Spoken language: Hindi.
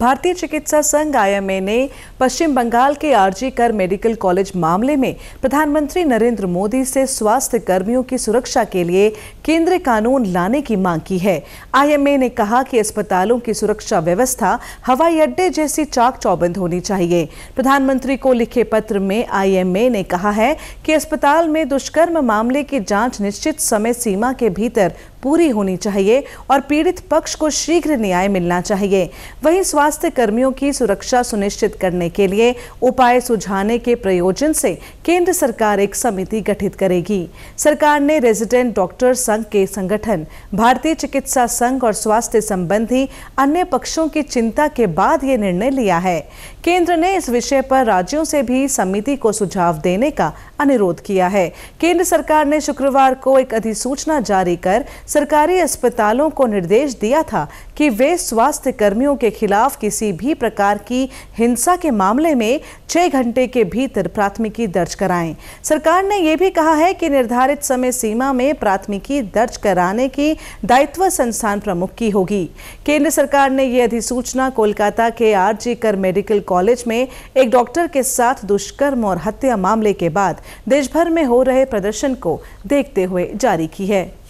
भारतीय चिकित्सा संघ आई ने पश्चिम बंगाल के आरजी कर मेडिकल कॉलेज मामले में प्रधानमंत्री नरेंद्र मोदी से स्वास्थ्य कर्मियों की सुरक्षा के लिए केंद्र कानून लाने की मांग की है आई ने कहा कि अस्पतालों की सुरक्षा व्यवस्था हवाई अड्डे जैसी चाक चौबंद होनी चाहिए प्रधानमंत्री को लिखे पत्र में आई ने कहा है कि अस्पताल में दुष्कर्म मामले की जाँच निश्चित समय सीमा के भीतर पूरी होनी चाहिए और पीड़ित पक्ष को शीघ्र न्याय मिलना चाहिए वहीं स्वास्थ्य कर्मियों की सुरक्षा सुनिश्चित करने के लिए उपाय सुझाने के प्रयोजन से केंद्र सरकार एक समिति गठित करेगी सरकार ने रेजिडेंट डॉक्टर संघ के संगठन भारतीय चिकित्सा संघ और स्वास्थ्य संबंधी अन्य पक्षों की चिंता के बाद ये निर्णय लिया है केंद्र ने इस विषय पर राज्यों से भी समिति को सुझाव देने का अनुरोध किया है केंद्र सरकार ने शुक्रवार को एक अधिसूचना जारी कर सरकारी अस्पतालों को निर्देश दिया था कि वे स्वास्थ्य कर्मियों के खिलाफ किसी भी प्रकार की हिंसा के मामले में छह घंटे के भीतर प्राथमिकी दर्ज कराएं सरकार ने यह भी कहा है कि निर्धारित समय सीमा में प्राथमिकी दर्ज कराने की दायित्व संस्थान प्रमुख की होगी केंद्र सरकार ने यह अधिसूचना कोलकाता के आर कर मेडिकल कॉलेज में एक डॉक्टर के साथ दुष्कर्म और हत्या मामले के बाद देशभर में हो रहे प्रदर्शन को देखते हुए जारी की है